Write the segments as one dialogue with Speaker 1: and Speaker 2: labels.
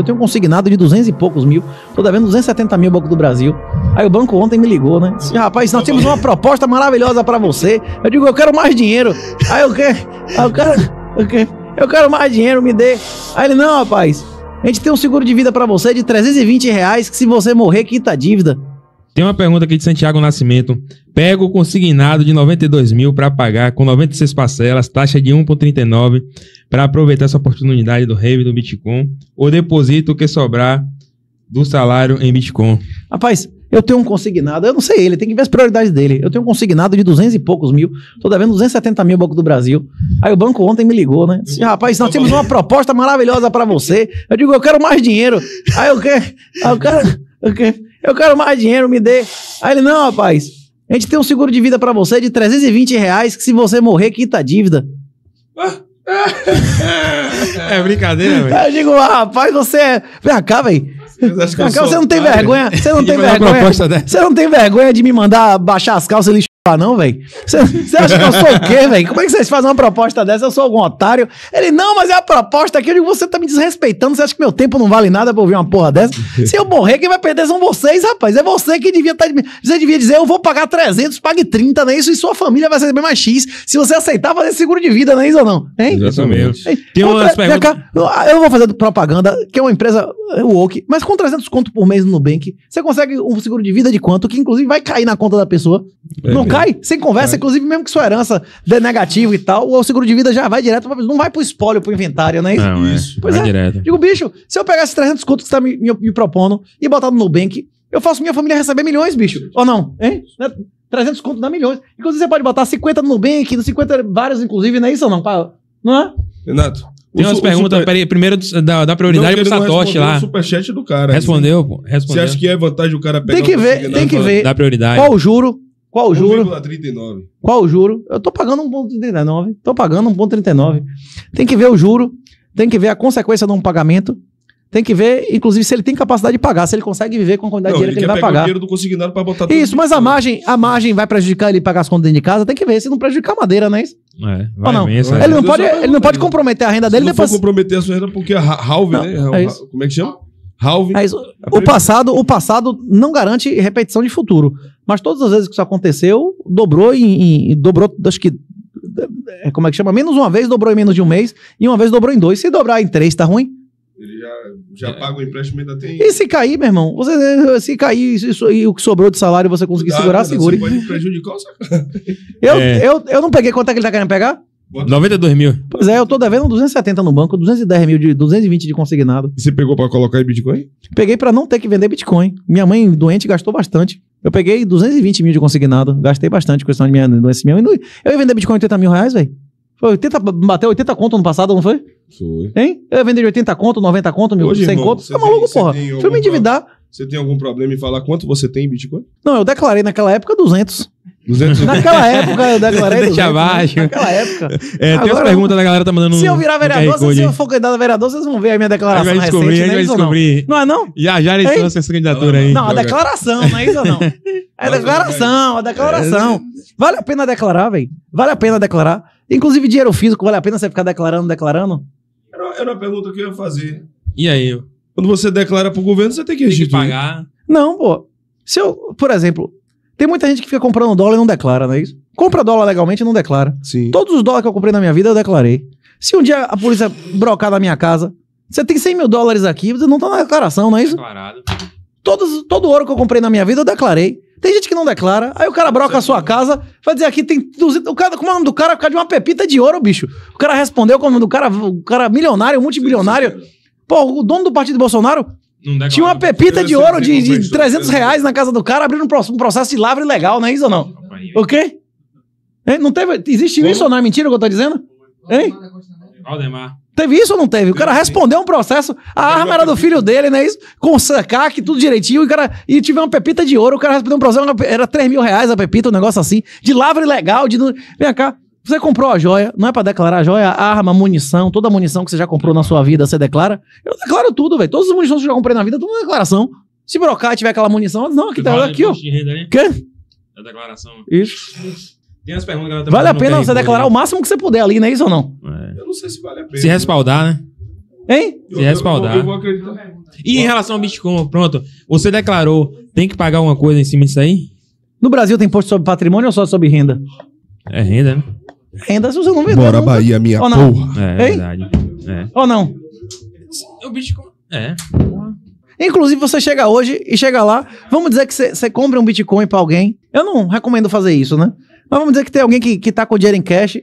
Speaker 1: Eu tenho um consignado de 200 e poucos mil. Tô devendo 270 mil Banco do Brasil. Aí o banco ontem me ligou, né? Disse, rapaz, nós temos uma proposta maravilhosa para você. Eu digo, eu quero mais dinheiro. Aí eu quero, eu quero, eu quero, eu quero mais dinheiro, me dê. Aí ele, não, rapaz, a gente tem um seguro de vida para você de 320 reais que se você morrer, quita a dívida.
Speaker 2: Tem uma pergunta aqui de Santiago Nascimento. Pega o consignado de 92 mil para pagar com 96 parcelas, taxa de 1,39 por para aproveitar essa oportunidade do rave do Bitcoin, ou deposito o que sobrar do salário em Bitcoin?
Speaker 1: Rapaz, eu tenho um consignado, eu não sei ele, tem que ver as prioridades dele. Eu tenho um consignado de 200 e poucos mil, tô devendo 270 mil Banco do Brasil. Aí o banco ontem me ligou, né? Disse, rapaz, nós temos uma proposta maravilhosa para você. Eu digo, eu quero mais dinheiro. Aí eu quero. Aí eu quero. Eu quero eu quero mais dinheiro, me dê. Aí ele, não, rapaz, a gente tem um seguro de vida para você de 320 reais, que se você morrer, quita a dívida.
Speaker 2: é brincadeira, velho. Eu
Speaker 1: digo, ah, rapaz, você é. Vem cá, velho. Você não tem vergonha. Você não tem vergonha. Você não tem vergonha de me mandar baixar as calças e não, velho? Você acha que eu sou o quê, velho? Como é que vocês fazem uma proposta dessa? Eu sou algum otário? Ele, não, mas é a proposta aqui. Eu digo, você tá me desrespeitando. Você acha que meu tempo não vale nada pra ouvir uma porra dessa? Se eu morrer, quem vai perder são vocês, rapaz. É você que devia estar. Tá, você devia dizer, eu vou pagar 300, pague 30, né? isso? E sua família vai ser bem mais X. Se você aceitar fazer seguro de vida, né? isso ou não? Hein? Exatamente. Hein? Tem umas perguntas. Eu vou fazer propaganda, que é uma empresa woke, é mas com 300 conto por mês no Nubank, você consegue um seguro de vida de quanto? Que inclusive vai cair na conta da pessoa. É não Vai, sem conversa, inclusive mesmo que sua herança dê negativo e tal, o seguro de vida já vai direto, não vai pro espólio, pro inventário, né? Não, é isso. É. Pois vai é. direto. Digo, bicho, se eu pegar esses 300 contos que você tá me, me, me propondo e botar no Nubank, eu faço minha família receber milhões, bicho. Ou não? Hein? 300 né? contos dá milhões. Inclusive, você pode botar 50 no Nubank, 50 vários, inclusive, não é isso ou não? Pra, não é?
Speaker 2: Renato. Tem umas perguntas, super... peraí, primeiro da, da prioridade não, pro Satoshi
Speaker 1: lá. O
Speaker 3: superchat do cara. Respondeu, pô. Respondeu. Você acha que é vantagem o cara pegar Tem que ver, tem que ver. Da prioridade. Qual
Speaker 1: o juro? Qual o juro? 1,39. Qual o juro? Eu tô pagando 1,39. Tô pagando 1,39. Tem que ver o juro, tem que ver a consequência de um pagamento, tem que ver, inclusive, se ele tem capacidade de pagar, se ele consegue viver com a quantidade não, de dinheiro que ele vai pagar. O dinheiro
Speaker 3: do consignado para botar Isso, mas
Speaker 1: a margem, a margem vai prejudicar ele pagar as contas dentro de casa, tem que ver se não prejudicar a madeira, não é isso?
Speaker 3: É, vai não. Imensa, ele, não pode, ele não pode
Speaker 1: comprometer a renda dele se depois. Não
Speaker 3: comprometer a sua renda porque a halve, não, né? É como é que
Speaker 1: chama? Halve. É isso. O passado, o passado não garante repetição de futuro. Mas todas as vezes que isso aconteceu, dobrou em, em dobrou, acho que é, como é que chama? Menos uma vez dobrou em menos de um mês e uma vez dobrou em dois. Se dobrar em três, tá ruim? Ele
Speaker 3: já, já é. paga o empréstimo ainda tem. E
Speaker 1: se cair, meu irmão? Você, se cair isso, e o que sobrou de salário você conseguir Cuidado, segurar, segure. Você pode prejudicar o eu, é. eu, eu não peguei quanto é que ele tá querendo pegar? 92 mil. Pois é, eu tô devendo 270 no banco, 210 mil, de, 220 de consignado. E você pegou para colocar em Bitcoin? Peguei para não ter que vender Bitcoin. Minha mãe doente gastou bastante. Eu peguei 220 mil de consignado, gastei bastante com a questão de minha doença minha. Eu ia vender Bitcoin 80 mil reais, velho. bateu 80 conto no passado, não foi? Foi. Hein? Eu ia vender de 80 conto, 90 conto, mil, Hoje, 100 irmão, conto. Tá maluco, tem, porra. Se eu me endividar.
Speaker 3: Você tem algum problema em falar quanto você tem em Bitcoin?
Speaker 1: Não, eu declarei naquela época 200. 200...
Speaker 2: Naquela época da galera. Deixa né? abaixo. Naquela época. É, tem as perguntas da galera tá mandando. Se eu virar vereador, se eu for
Speaker 1: candidato a vereador, vocês vão ver a minha declaração. A gente vai descobrir, recente, né? vai descobrir. Não. não é não? Já já eles estão essa candidatura aí. Não, a declaração, não é isso ou não? É a declaração, a declaração. Vale a pena declarar, velho? Vale a pena declarar. Inclusive, dinheiro físico, vale a pena você ficar declarando, declarando? Era, era
Speaker 3: a pergunta que eu ia fazer.
Speaker 1: E aí? Quando você declara pro governo, você tem que registrar. Tem que pagar. Não, pô. Se eu, por exemplo, tem muita gente que fica comprando dólar e não declara, não é isso? Compra dólar legalmente e não declara. Sim. Todos os dólares que eu comprei na minha vida, eu declarei. Se um dia a polícia brocar na minha casa, você tem 100 mil dólares aqui, você não tá na declaração, não é isso? Declarado. Todos, todo ouro que eu comprei na minha vida, eu declarei. Tem gente que não declara, aí o cara broca a sua casa, vai dizer aqui tem 200. O cara, como é o nome do cara? Por causa de uma pepita de ouro, bicho. O cara respondeu como o nome do cara, o cara milionário, multibilionário. Pô, o dono do partido Bolsonaro tinha uma pepita de ouro de, de 300 reais na casa do cara, abrindo um processo de lavra ilegal, não é isso ou não? O quê? Hein? Não teve. Existe isso ou não? É mentira o que eu tô dizendo? Hein? Valdemar. Teve isso ou não teve? O cara respondeu um processo, a arma era do filho dele, né? Isso, com que tudo direitinho, o cara. E tiver uma pepita de ouro, o cara respondeu um processo, era 3 mil reais a pepita, um negócio assim, de lavra ilegal, de. Vem cá. Você comprou a joia, não é para declarar a joia, arma, munição, toda a munição que você já comprou na sua vida, você declara. Eu declaro tudo, velho. Todas as munições que eu já comprei na vida, tudo na é declaração. Se brocar tiver aquela munição, não, aqui tá aqui, ó. Quê? A
Speaker 2: é declaração. Isso. Tem as perguntas que tá Vale a pena você declarar o
Speaker 1: máximo que você puder ali, não é isso ou não?
Speaker 2: É. Eu não sei se vale a pena. Se respaldar, né? Hein? Se respaldar. Eu, vou acreditar. E em relação ao Bitcoin, pronto, você declarou, tem que pagar alguma coisa em cima disso aí?
Speaker 1: No Brasil tem imposto sobre patrimônio ou só sobre renda? É renda, né? Ainda se você não vendeu. Bora nunca. Tá? Bahia, minha porra. É, verdade. É. Ou não. É o Bitcoin. É. Inclusive, você chega hoje e chega lá, vamos dizer que você- compra um Bitcoin pra alguém. Eu não recomendo fazer isso, né? Mas vamos dizer que tem alguém que, que tá com dinheiro em cash,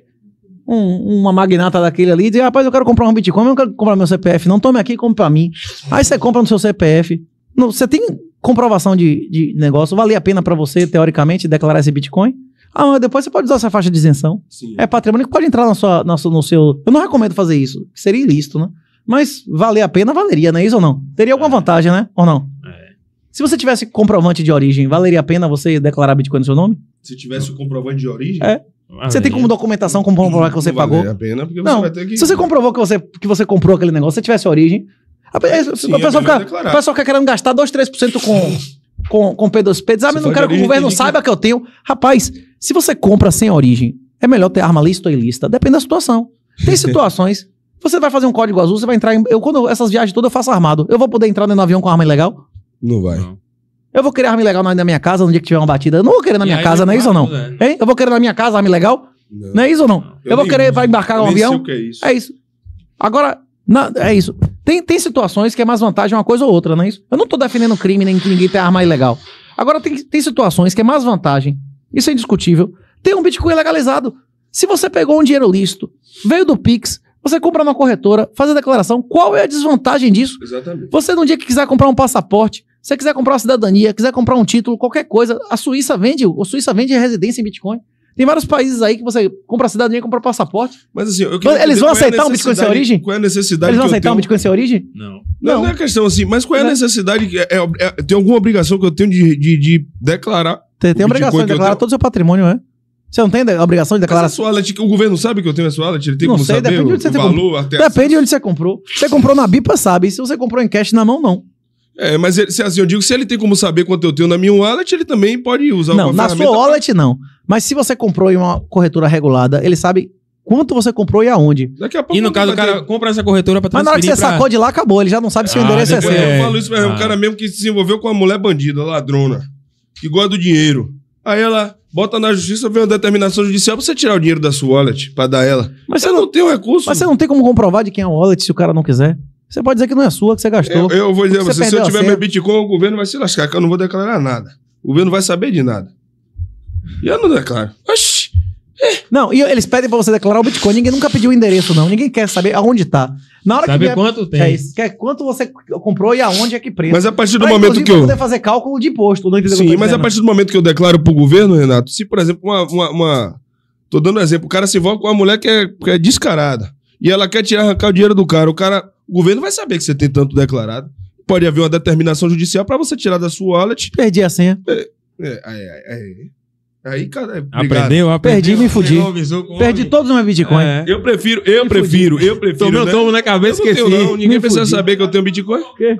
Speaker 1: um- uma magnata daquele ali, e diz, rapaz, eu quero comprar um Bitcoin, eu não quero comprar meu CPF, não, tome aqui e compre pra mim. Aí você compra no seu CPF. Você tem comprovação de, de negócio, valia a pena pra você, teoricamente, declarar esse Bitcoin? Ah, depois você pode usar essa faixa de isenção. Sim. É patrimônio que pode entrar na sua, na sua, no seu. Eu não recomendo fazer isso, seria ilícito, né? Mas valer a pena, valeria, não é isso ou não? Teria alguma é. vantagem, né? Ou não? É. Se você tivesse comprovante de origem, valeria a pena você declarar Bitcoin no seu nome?
Speaker 3: Se tivesse o comprovante de origem? É. Valeria. Você tem como
Speaker 1: documentação como comprovar que você não pagou? Vale a
Speaker 3: pena porque não. você vai ter que... Se você
Speaker 1: comprovou que você, que você comprou aquele negócio, se tivesse origem... A, a, Sim, a, pessoa, fica, a pessoa fica querendo gastar 2, 3% com... com, com P2P, diz, Ah, mas não quero que o governo saiba que eu tenho. Rapaz, se você compra sem origem, é melhor ter arma lista ou ilícita. Depende da situação. Tem situações. Você vai fazer um código azul, você vai entrar em. Eu, quando essas viagens todas, eu faço armado. Eu vou poder entrar no avião com arma ilegal? Não vai. Eu vou querer arma ilegal na minha casa no dia que tiver uma batida. Eu não vou querer na minha casa, não é isso ou não? É hein? Eu vou querer na minha casa arma ilegal? Não, não é isso ou não? Eu, eu vou querer uso. embarcar no um avião? É isso. é isso. Agora, na, é isso. Tem, tem situações que é mais vantagem uma coisa ou outra, não é isso? Eu não estou defendendo crime, nem que ninguém tem arma ilegal. Agora, tem, tem situações que é mais vantagem, isso é indiscutível, tem um Bitcoin legalizado. Se você pegou um dinheiro lícito, veio do Pix, você compra numa corretora, faz a declaração, qual é a desvantagem disso? Exatamente. Você, num dia que quiser comprar um passaporte, você quiser comprar uma cidadania, quiser comprar um título, qualquer coisa, a Suíça vende, a Suíça vende residência em Bitcoin. Tem vários países aí que você compra cidadania, compra passaporte. Mas assim, eu queria Eles vão é aceitar um Bitcoin sem origem? Qual é a necessidade? Eles vão aceitar tenho... um Bitcoin sem origem? Não. Não, não. é questão
Speaker 3: assim, mas qual é a necessidade? É, é, é, tem alguma obrigação que eu tenho de, de, de declarar? Tem, tem obrigação de declarar
Speaker 1: todo o seu patrimônio, é? Você não tem a obrigação de declarar. Mas a sua
Speaker 3: wallet, o governo sabe que eu tenho a sua wallet? Ele tem não como sei, saber depende o, de onde você o valor, Depende de
Speaker 1: onde você comprou. Você comprou na BIPA, sabe. Se você comprou em cash na mão, não.
Speaker 3: É, mas ele, se, assim, eu digo, se ele tem como saber quanto eu tenho na minha wallet, ele também pode usar Não,
Speaker 1: na sua wallet pra... não. Mas se você comprou em uma corretora regulada, ele sabe quanto você comprou e aonde.
Speaker 2: Daqui a pouco e no caso, o cara ter... compra essa corretora pra transferir Mas na hora que você pra... sacou de
Speaker 1: lá, acabou. Ele já não sabe se ah, o endereço é seu. Eu falo isso pra ah. um cara
Speaker 3: mesmo que se envolveu com uma mulher bandida, ladrona, que gosta do dinheiro. Aí ela bota na justiça, vem uma determinação judicial pra você tirar o dinheiro da sua wallet, pra dar ela. Mas você não, não tem o recurso. Mas você não
Speaker 1: tem como comprovar de quem é o wallet se o cara não quiser. Você pode dizer que não é sua, que você gastou. Eu, eu vou dizer a você, você se eu tiver meu
Speaker 3: Bitcoin, o governo vai se lascar, que eu não vou declarar nada. O governo vai saber de nada. E eu não declaro.
Speaker 1: Oxi! É. Não, e eles pedem pra você declarar o Bitcoin. Ninguém nunca pediu o endereço, não. Ninguém quer saber aonde tá. Na hora Sabe que sabe quanto tem. É Quer quanto você comprou e aonde é que preço. Mas a partir do pra, momento que eu... poder fazer cálculo de imposto. Não Sim, mas a partir
Speaker 3: do momento que eu declaro pro governo, Renato, se, por exemplo, uma... uma, uma... Tô dando um exemplo. O cara se envolve com uma mulher que é, que é descarada. E ela quer tirar, arrancar o dinheiro do cara. O cara o governo vai saber que você tem tanto declarado. Pode haver uma determinação judicial para você tirar da sua wallet. Perdi a senha. É, é, é, Aí, cara, é aprendeu, aprendi Perdi, me fudi. Perdi todos os meus bitcoins. É. Eu prefiro, eu me prefiro, fudi. eu prefiro. Tomei né? tomo na cabeça, eu Não tenho, não. Ninguém precisa saber que eu tenho bitcoin. Quê?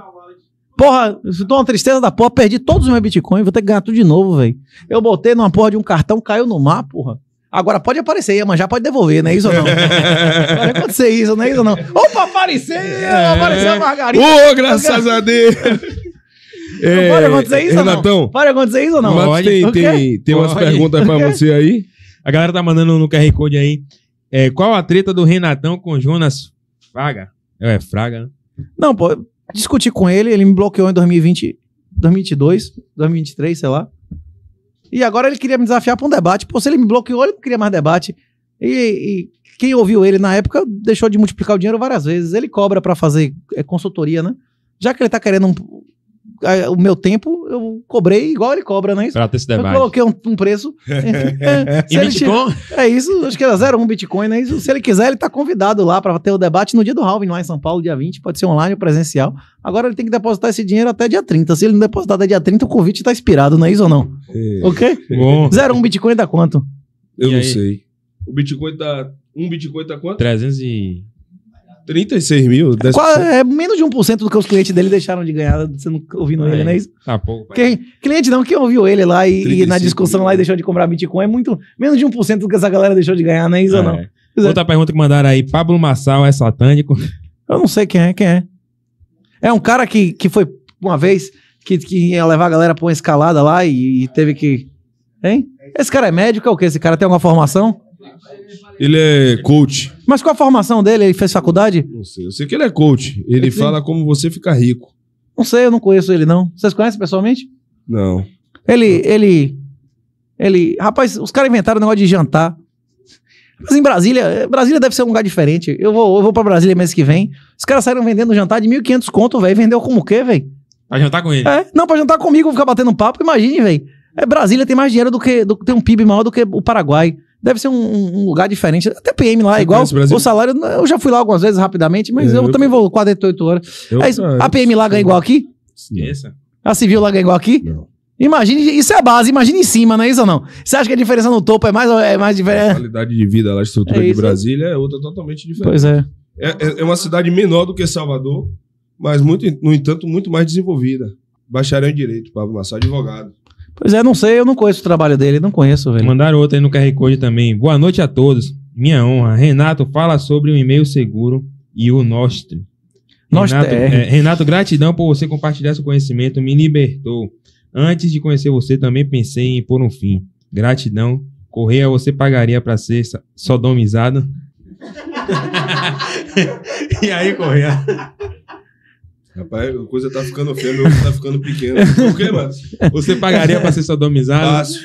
Speaker 1: Porra, eu tô uma tristeza da porra. Perdi todos os meus bitcoins, vou ter que ganhar tudo de novo, velho. Eu botei numa porra de um cartão, caiu no mar, porra. Agora pode aparecer, já pode devolver, não é isso ou não?
Speaker 2: pode
Speaker 1: acontecer isso, não é isso ou não? Opa, apareceu! É. Apareceu a Margarida! Ô, oh, graças a
Speaker 2: Deus! É, pode acontecer isso Renatão, ou não? Pode
Speaker 1: acontecer isso ou não? Pode, tem, tem, tem umas perguntas pra você
Speaker 2: aí. A galera tá mandando no QR Code aí. É, qual a treta do Renatão com Jonas Fraga? É, é, Fraga, né?
Speaker 1: Não, pô, discuti com ele, ele me bloqueou em 2020, 2022, 2023, sei lá. E agora ele queria me desafiar para um debate. Pô, se ele me bloqueou, ele não queria mais debate. E, e quem ouviu ele na época deixou de multiplicar o dinheiro várias vezes. Ele cobra para fazer é, consultoria, né? Já que ele está querendo um, o meu tempo eu cobrei igual ele cobra, não é isso? Pra ter esse debate. Eu coloquei um, um preço. e é, é, Bitcoin? Tira, é isso, acho que era 01 um Bitcoin, não é isso? Se ele quiser, ele está convidado lá para ter o debate no dia do halving lá em São Paulo, dia 20, pode ser online ou presencial. Agora ele tem que depositar esse dinheiro até dia 30. Se ele não depositar até dia 30, o convite está expirado, não é isso ou não? É. Ok? Bom. 01 um Bitcoin dá quanto? Eu e não aí? sei.
Speaker 3: O Bitcoin tá. Um Bitcoin tá quanto? 300 e. 36 mil? 10%. Qual, é
Speaker 1: menos de 1% do que os clientes dele deixaram de ganhar sendo, ouvindo é. ele, não é isso? Ah, Quem, cliente não, quem ouviu ele lá e, e na discussão mil. lá e deixou de comprar Bitcoin é muito menos de 1% do que essa galera deixou de ganhar, não é isso ou é. não? É.
Speaker 2: Outra pergunta que mandaram aí, Pablo Massal é satânico?
Speaker 1: Eu não sei quem é, quem é. É um cara que, que foi uma vez que, que ia levar a galera pra uma escalada lá e, e teve que... Hein? Esse cara é médico, é o que? Esse cara tem alguma formação?
Speaker 3: Ele é coach.
Speaker 1: Mas qual a formação dele? Ele fez faculdade? Não sei. Eu sei que ele é coach. Ele, fala como você ficar rico. Não sei, eu não conheço ele, não. Vocês conhecem pessoalmente? Não. Ele, ele, ele. Rapaz, os caras inventaram o negócio de jantar. Mas em Brasília, Brasília deve ser um lugar diferente. Eu vou, eu vou pra Brasília mês que vem. Os caras saíram vendendo jantar de 1.500 conto, velho. Vendeu como o quê, velho? Pra jantar com ele? É, não, pra jantar comigo, ficar batendo papo. Imagine, velho. É, Brasília tem mais dinheiro do que. Do, tem um PIB maior do que o Paraguai. Deve ser um, um, lugar diferente. Até PM lá é igual. O salário, eu já fui lá algumas vezes rapidamente, mas eu, eu, também vou 48 horas. Eu, é isso, a PM lá ganha igual aqui? Esqueça. A civil lá ganha igual aqui? Não. Imagine, isso é a base, imagine em cima, não é isso ou não? Você acha que a diferença no topo é mais, é mais diferente? A
Speaker 3: qualidade de vida lá, a estrutura é de Brasília é outra totalmente diferente. Pois é. é. é. É uma cidade menor do que Salvador, mas, muito, no entanto, muito mais desenvolvida. Bacharel em Direito, Pablo Massa, advogado.
Speaker 1: Pois é, não sei, eu não conheço o trabalho
Speaker 2: dele, não conheço, velho. Mandaram outro aí no QR Code também. Boa noite a todos. Minha honra. Renato, fala sobre o e-mail seguro e o Nostre. Nostre. Renato, é. é, Renato, gratidão por você compartilhar seu conhecimento, me libertou. Antes de conhecer você, também pensei em pôr um fim. Gratidão. Correia, você pagaria para ser sodomizado?
Speaker 3: e aí, Correia? Rapaz, a coisa tá ficando feia, meu tá ficando pequeno. Por quê, mano? Você pagaria pra ser
Speaker 2: sodomizado? Fácil.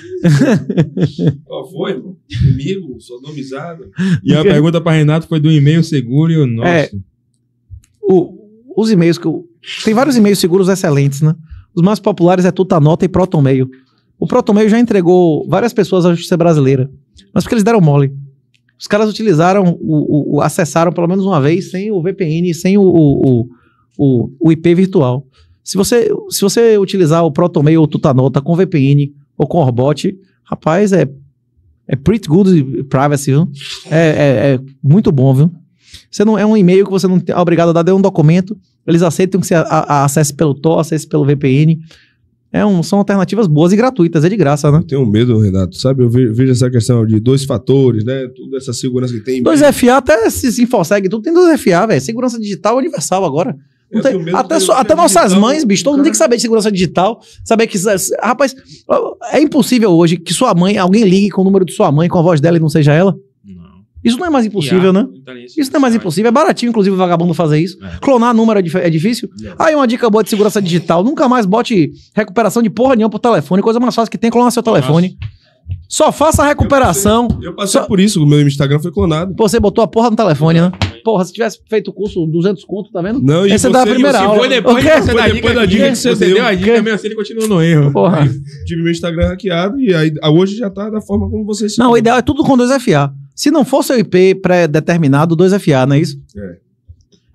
Speaker 2: Qual foi, mano?
Speaker 1: Comigo, sodomizado. E a pergunta
Speaker 2: pra Renato foi do e-mail seguro e o nosso. É,
Speaker 1: o, os e-mails que eu. Tem vários e-mails seguros excelentes, né? Os mais populares é Tutanota e Protonmail. O Protonmail já entregou várias pessoas à justiça brasileira, mas porque eles deram mole. Os caras utilizaram, o, o, o acessaram pelo menos uma vez sem o VPN, sem o, o o, o IP virtual. Se você, se você utilizar o Protonmail ou Tutanota com VPN ou com Orbot, rapaz, é, é pretty good privacy, viu? É, é, é muito bom, viu? Você não, é um e-mail que você não é obrigado a dar, é um documento. Eles aceitam que você a, a, acesse pelo Tor, acesse pelo VPN. É um, são alternativas boas e gratuitas, é de graça, né? Eu tenho medo, Renato, sabe? Eu vejo, essa questão de dois fatores, né?
Speaker 3: Toda essa segurança que tem. Dois
Speaker 1: FA, até se, se infoseg, tudo tem dois FA, velho. Segurança digital universal agora. Tem, até, até nossas digital, mães, bicho, todo mundo tem que saber de segurança digital, saber que. Rapaz, é impossível hoje que sua mãe, alguém ligue com o número de sua mãe, com a voz dela e não seja ela. Isso não é mais impossível, né? Isso, isso não é mais impossível. É baratinho, inclusive, o vagabundo fazer isso. É. Clonar número é, é difícil. Aí uma dica boa de segurança digital: nunca mais bote recuperação de porra nenhuma pro telefone. Coisa mais fácil que tem é clonar seu telefone. Só faça a recuperação. Eu passei, eu passei só... por isso, o meu Instagram foi clonado. Você botou a porra no telefone, né? Porra, se tivesse feito o curso 200 conto, tá vendo? Não, e Essa você, a primeira aula. Foi depois, okay, você da depois dica, da dica que você deu, a dica mesmo assim, ele continuou no erro. Porra. Aí, tive meu Instagram
Speaker 3: hackeado e aí, hoje já tá da forma como você se. Não, o ideal é
Speaker 1: tudo com 2FA. Se não fosse o IP pré-determinado, 2FA, não é isso?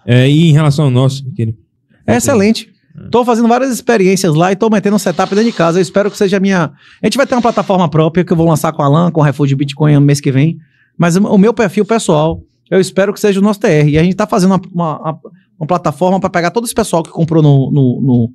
Speaker 1: É. é. E em relação ao nosso, aquele... É excelente. É. Tô fazendo várias experiências lá e tô metendo um setup dentro de casa. Eu espero que seja a minha. A gente vai ter uma plataforma própria que eu vou lançar com a LAN, com o Refúgio Bitcoin mês que vem. Mas o meu perfil pessoal eu espero que seja o nosso TR. E a gente está fazendo uma, uma, uma plataforma para pegar todo esse pessoal que comprou no, no, no,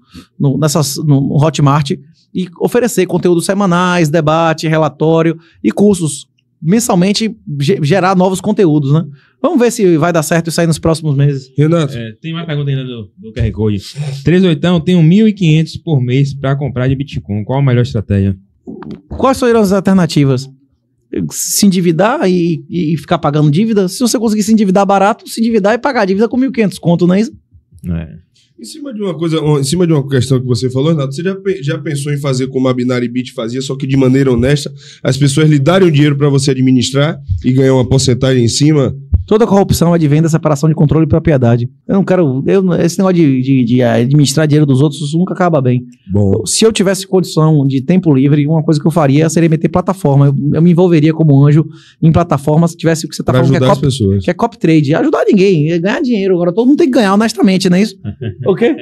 Speaker 1: no, nessas, no Hotmart e oferecer conteúdos semanais, debate, relatório e cursos. Mensalmente gerar novos conteúdos, né? Vamos ver se vai dar certo isso aí nos próximos meses. Renato. É,
Speaker 2: tem mais pergunta ainda do, do QR Code. 38, tenho 1.500 por mês para comprar de Bitcoin. Qual a melhor estratégia? Quais são
Speaker 1: as alternativas? se endividar e, e ficar pagando dívida. Se você conseguir se endividar barato, se endividar e pagar a dívida com 1.500 conto, não é isso?
Speaker 3: É. Em cima de uma coisa, em cima de uma questão que você falou, Renato, você já, já pensou em fazer como a Binary Beat fazia, só que de maneira honesta,
Speaker 1: as pessoas lhe darem o dinheiro para você administrar e ganhar uma porcentagem em cima Toda corrupção advém é da separação de controle e propriedade. Eu não quero. Eu, esse negócio de, de, de administrar dinheiro dos outros nunca acaba bem. Bom. Se eu tivesse condição de tempo livre, uma coisa que eu faria seria meter plataforma. Eu, eu me envolveria como anjo em plataformas se tivesse o que você está falando, que é, cop, pessoas. que é cop trade. Ajudar ninguém, é ganhar dinheiro. Agora todo mundo tem que ganhar honestamente, não é isso? o quê?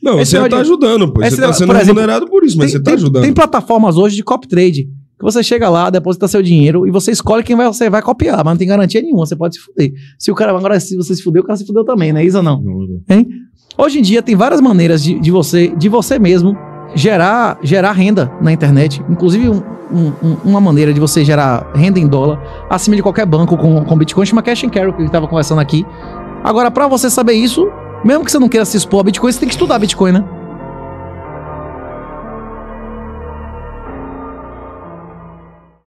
Speaker 1: Não, esse você está de... ajudando, pô. Esse você está sendo exemplo, remunerado
Speaker 3: por isso, mas tem, você está ajudando. Tem
Speaker 1: plataformas hoje de cop trade que você chega lá, deposita seu dinheiro e você escolhe quem vai, você vai copiar, mas não tem garantia nenhuma, você pode se fuder. Se o cara agora se você se fuder, o cara se fudeu também, não é isso ou não? Hein? Hoje em dia tem várias maneiras de, de você, de você mesmo gerar, gerar renda na internet, inclusive um, um, uma maneira de você gerar renda em dólar acima de qualquer banco com, com Bitcoin, chama Cash and Carry, que gente estava conversando aqui. Agora, para você saber isso, mesmo que você não queira se expor a Bitcoin, você tem que estudar Bitcoin, né?